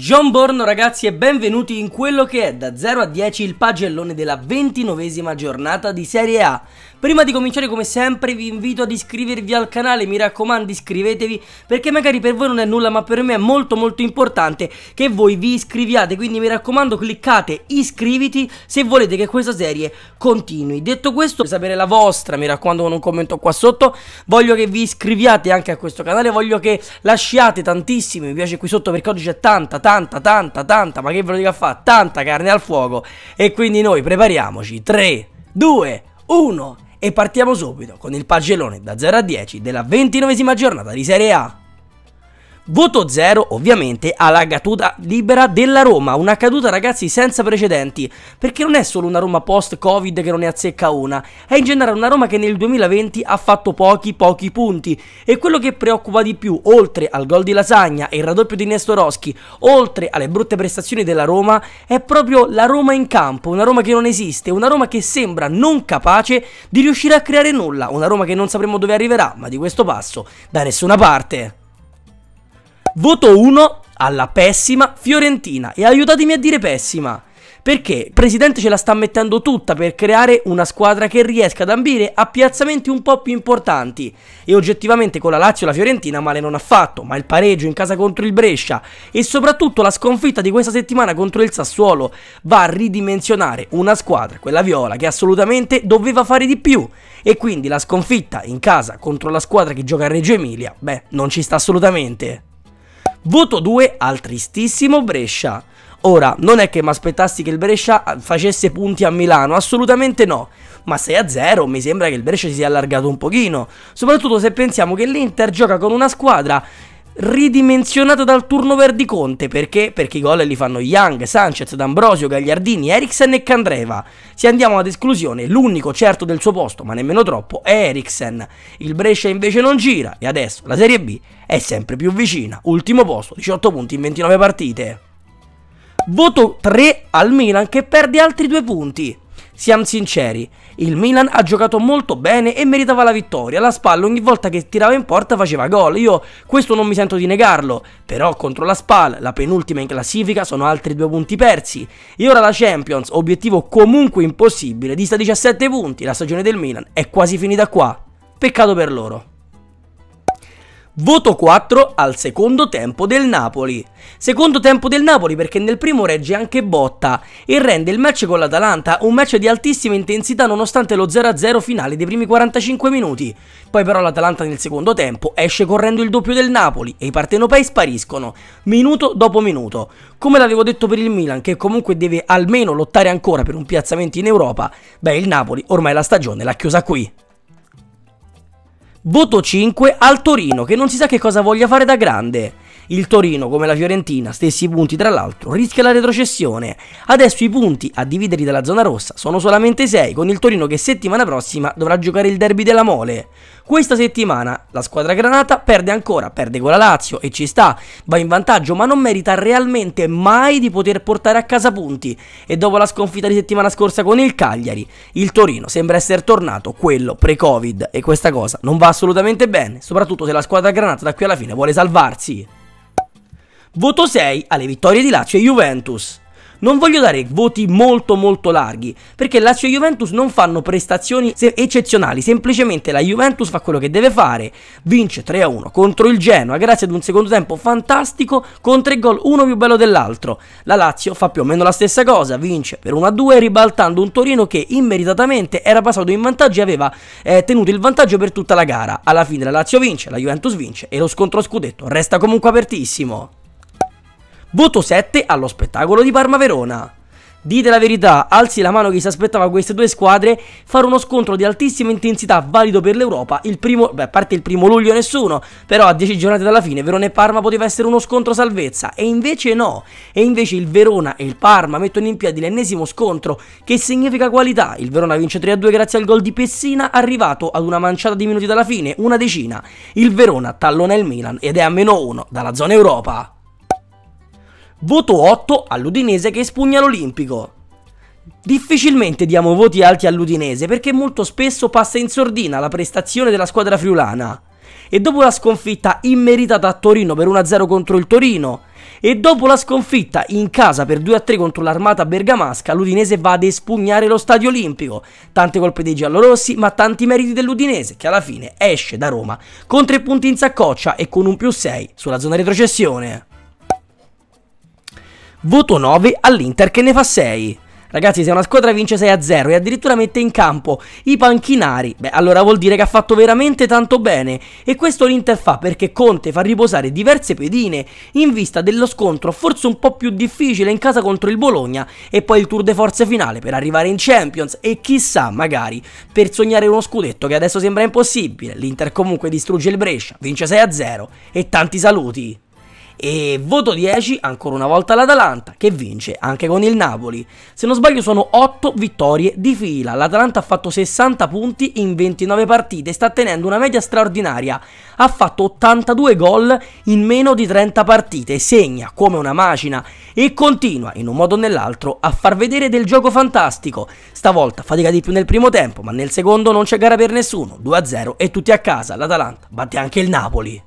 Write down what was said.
John Borno ragazzi e benvenuti in quello che è da 0 a 10 il pagellone della ventinovesima giornata di Serie A. Prima di cominciare come sempre vi invito ad iscrivervi al canale, mi raccomando iscrivetevi perché magari per voi non è nulla ma per me è molto molto importante che voi vi iscriviate, quindi mi raccomando cliccate iscriviti se volete che questa serie continui. Detto questo, per sapere la vostra, mi raccomando con un commento qua sotto, voglio che vi iscriviate anche a questo canale, voglio che lasciate tantissimi mi piace qui sotto perché oggi c'è tanta tanta tanta, tanta, tanta, ma che ve lo dico a fare? Tanta carne al fuoco. E quindi noi prepariamoci. 3, 2, 1 e partiamo subito con il pagellone da 0 a 10 della ventinovesima giornata di Serie A. Voto zero ovviamente alla caduta libera della Roma, una caduta ragazzi senza precedenti, perché non è solo una Roma post-Covid che non ne azzecca una, è in generale una Roma che nel 2020 ha fatto pochi pochi punti e quello che preoccupa di più, oltre al gol di Lasagna e il raddoppio di Nestoroschi, oltre alle brutte prestazioni della Roma, è proprio la Roma in campo, una Roma che non esiste, una Roma che sembra non capace di riuscire a creare nulla, una Roma che non sapremo dove arriverà, ma di questo passo da nessuna parte. Voto 1 alla pessima Fiorentina. E aiutatemi a dire pessima. Perché il presidente ce la sta mettendo tutta per creare una squadra che riesca ad ambire a piazzamenti un po' più importanti. E oggettivamente con la Lazio la Fiorentina male non ha fatto, ma il pareggio in casa contro il Brescia e soprattutto la sconfitta di questa settimana contro il Sassuolo va a ridimensionare una squadra, quella viola, che assolutamente doveva fare di più. E quindi la sconfitta in casa contro la squadra che gioca a Reggio Emilia, beh, non ci sta assolutamente. Voto 2 al tristissimo Brescia. Ora, non è che mi aspettassi che il Brescia ah, facesse punti a Milano, assolutamente no. Ma 6-0 mi sembra che il Brescia si sia allargato un pochino, soprattutto se pensiamo che l'Inter gioca con una squadra ridimensionato dal turnover di Conte. Perché? Perché i gol li fanno Young, Sanchez, D'Ambrosio, Gagliardini, Eriksen e Candreva. Se andiamo ad esclusione, l'unico certo del suo posto, ma nemmeno troppo, è Eriksen. Il Brescia invece non gira e adesso la Serie B è sempre più vicina. Ultimo posto, 18 punti in 29 partite. Voto 3 al Milan che perde altri due punti. Siamo sinceri, il Milan ha giocato molto bene e meritava la vittoria. La Spalla ogni volta che tirava in porta faceva gol. Io questo non mi sento di negarlo, però contro la Spal, la penultima in classifica, sono altri due punti persi. E ora la Champions, obiettivo comunque impossibile, dista 17 punti. La stagione del Milan è quasi finita qua. Peccato per loro. Voto 4 al secondo tempo del Napoli. Secondo tempo del Napoli perché nel primo regge anche Botta e rende il match con l'Atalanta un match di altissima intensità nonostante lo 0-0 finale dei primi 45 minuti. Poi però l'Atalanta nel secondo tempo esce correndo il doppio del Napoli e i partenopei spariscono, minuto dopo minuto. Come l'avevo detto per il Milan che comunque deve almeno lottare ancora per un piazzamento in Europa, beh il Napoli ormai la stagione l'ha chiusa qui. Voto 5 al Torino che non si sa che cosa voglia fare da grande. Il Torino, come la Fiorentina, stessi punti tra l'altro, rischia la retrocessione. Adesso i punti a dividerli dalla zona rossa sono solamente 6, con il Torino che settimana prossima dovrà giocare il derby della Mole. Questa settimana la squadra granata perde ancora, perde con la Lazio e ci sta, va in vantaggio ma non merita realmente mai di poter portare a casa punti e dopo la sconfitta di settimana scorsa con il Cagliari, il Torino sembra essere tornato quello pre-Covid e questa cosa non va assolutamente bene, soprattutto se la squadra granata da qui alla fine vuole salvarsi. Voto 6 alle vittorie di Lazio e Juventus. Non voglio dare voti molto molto larghi, perché Lazio e Juventus non fanno prestazioni eccezionali, semplicemente la Juventus fa quello che deve fare, vince 3-1 contro il Genoa grazie ad un secondo tempo fantastico con tre gol uno più bello dell'altro. La Lazio fa più o meno la stessa cosa, vince per 1-2 ribaltando un Torino che immeritatamente era passato in vantaggio e aveva eh, tenuto il vantaggio per tutta la gara. Alla fine la Lazio vince, la Juventus vince e lo scontro a scudetto resta comunque apertissimo. Voto 7 allo spettacolo di Parma Verona. Dite la verità, alzi la mano chi si aspettava queste due squadre fare uno scontro di altissima intensità valido per l'Europa il primo, beh, a parte il primo luglio nessuno, però a 10 giornate dalla fine Verona e Parma poteva essere uno scontro salvezza e invece no, e invece il Verona e il Parma mettono in piedi l'ennesimo scontro che significa qualità, il Verona vince 3-2 grazie al gol di Pessina arrivato ad una manciata di minuti dalla fine, una decina, il Verona tallona il Milan ed è a meno 1 dalla zona Europa. Voto 8 all'Udinese che espugna l'Olimpico. Difficilmente diamo voti alti all'Udinese perché molto spesso passa in sordina la prestazione della squadra friulana. E dopo la sconfitta immeritata a Torino per 1-0 contro il Torino, e dopo la sconfitta in casa per 2-3 contro l'armata bergamasca, l'Udinese va ad espugnare lo stadio olimpico. Tante colpe dei giallorossi, ma tanti meriti dell'Udinese, che alla fine esce da Roma con 3 punti in saccoccia e con un più 6 sulla zona retrocessione voto 9 all'Inter che ne fa 6. Ragazzi, se una squadra vince 6-0 e addirittura mette in campo i panchinari, beh, allora vuol dire che ha fatto veramente tanto bene. E questo l'Inter fa perché Conte fa riposare diverse pedine in vista dello scontro forse un po' più difficile in casa contro il Bologna e poi il tour de forze finale per arrivare in Champions e chissà, magari, per sognare uno scudetto che adesso sembra impossibile. L'Inter comunque distrugge il Brescia, vince 6-0 e tanti saluti. E voto 10 ancora una volta l'Atalanta che vince anche con il Napoli. Se non sbaglio sono 8 vittorie di fila. L'Atalanta ha fatto 60 punti in 29 partite, sta tenendo una media straordinaria. Ha fatto 82 gol in meno di 30 partite, segna come una macina e continua in un modo o nell'altro a far vedere del gioco fantastico. Stavolta fatica di più nel primo tempo, ma nel secondo non c'è gara per nessuno. 2-0 e tutti a casa. L'Atalanta batte anche il Napoli.